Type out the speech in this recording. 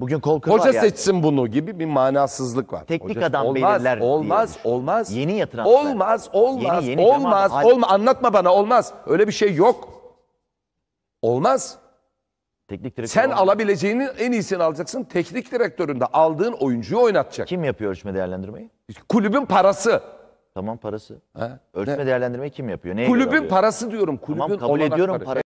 Bugün kol kırma Hoca yani. seçsin bunu gibi bir manasızlık var. Teknik Hoca, adam olmaz, belirler. Olmaz, diye. olmaz. Yeni yatıran. Olmaz, olmaz, yeni, yeni olmaz, olmaz. Olma, anlatma bana olmaz. Öyle bir şey yok. Olmaz. Teknik direktör Sen olmaz. alabileceğinin en iyisini alacaksın. Teknik direktöründe aldığın oyuncuyu oynatacak. Kim yapıyor ölçme değerlendirmeyi? Kulübün parası. Tamam parası. Ha? Ölçme ne? değerlendirmeyi kim yapıyor? Neye Kulübün parası diyorum. Kulübün tamam kabul ediyorum parası.